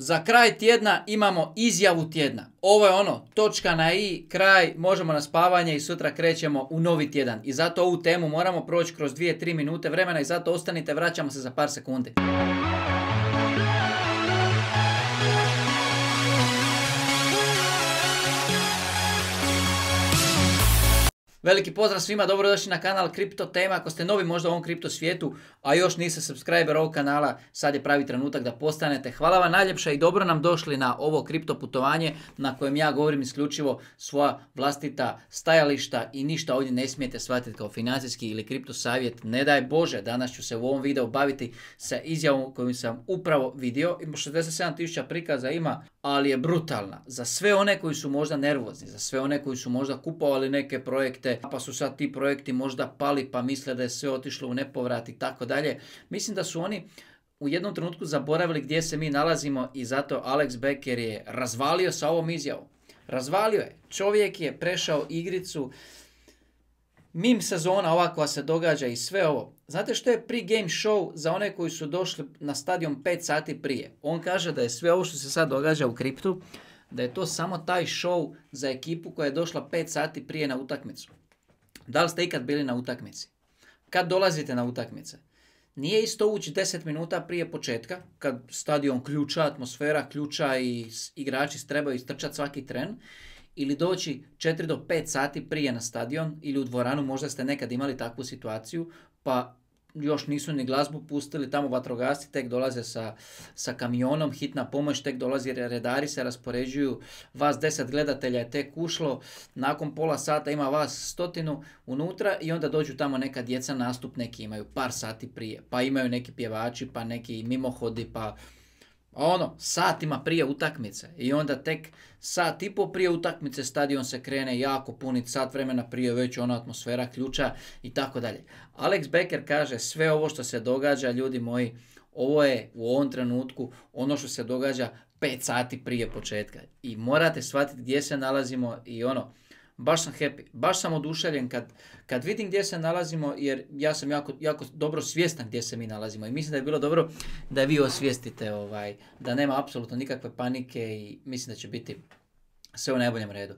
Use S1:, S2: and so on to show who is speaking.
S1: Za kraj tjedna imamo izjavu tjedna. Ovo je ono, točka na i, kraj, možemo na spavanje i sutra krećemo u novi tjedan. I zato ovu temu moramo proći kroz 2-3 minute vremena i zato ostanite, vraćamo se za par sekundi. Veliki pozdrav svima, dobrodošli na kanal Kripto Tema. Ako ste novi možda u ovom kripto svijetu, a još niste subscriber ovog kanala, sad je pravi trenutak da postanete. Hvala vam najljepša i dobro nam došli na ovo kripto putovanje na kojem ja govorim isključivo svoja vlastita stajališta i ništa ovdje ne smijete shvatiti kao financijski ili kripto savjet. Ne daj Bože, danas ću se u ovom videu baviti sa izjavom koju sam upravo vidio. 67.000 prikaza ima, ali je brutalna. Za sve one koji su možda nervozni, za sve one koji su možda kupovali neke projekte, pa su sad ti projekti možda pali pa misle da je sve otišlo u nepovrat i tako dalje. Mislim da su oni u jednom trenutku zaboravili gdje se mi nalazimo i zato Alex Becker je razvalio sa ovom izjavom. Razvalio je. Čovjek je prešao igricu mim sezona ova koja se događa i sve ovo. Znate što je pre-game show za one koji su došli na stadion 5 sati prije? On kaže da je sve ovo što se sad događa u kriptu, da je to samo taj show za ekipu koja je došla 5 sati prije na utakmicu. Da li ste ikad bili na utakmici? Kad dolazite na utakmice? Nije isto ući 10 minuta prije početka, kad stadion ključa, atmosfera ključa i igrači trebaju istrčati svaki tren, ili doći 4 do 5 sati prije na stadion ili u dvoranu, možda ste nekad imali takvu situaciju, pa još nisu ni glazbu pustili, tamo vatrogasci tek dolaze sa, sa kamionom, hitna pomoć tek dolazi, redari se raspoređuju, vas deset gledatelja je tek ušlo, nakon pola sata ima vas stotinu unutra i onda dođu tamo neka djeca nastup, neki imaju par sati prije, pa imaju neki pjevači, pa neki mimohodi, pa ono, satima prije utakmice i onda tek sat i po prije utakmice stadion se krene jako puniti sat vremena prije već ona atmosfera ključa i tako dalje. Alex Becker kaže sve ovo što se događa, ljudi moji, ovo je u ovom trenutku ono što se događa 5 sati prije početka i morate shvatiti gdje se nalazimo i ono, baš sam happy, baš sam oduševljen kad, kad vidim gdje se nalazimo, jer ja sam jako, jako dobro svjestan gdje se mi nalazimo i mislim da je bilo dobro da vi osvijestite ovaj, da nema apsolutno nikakve panike i mislim da će biti sve u najboljem redu.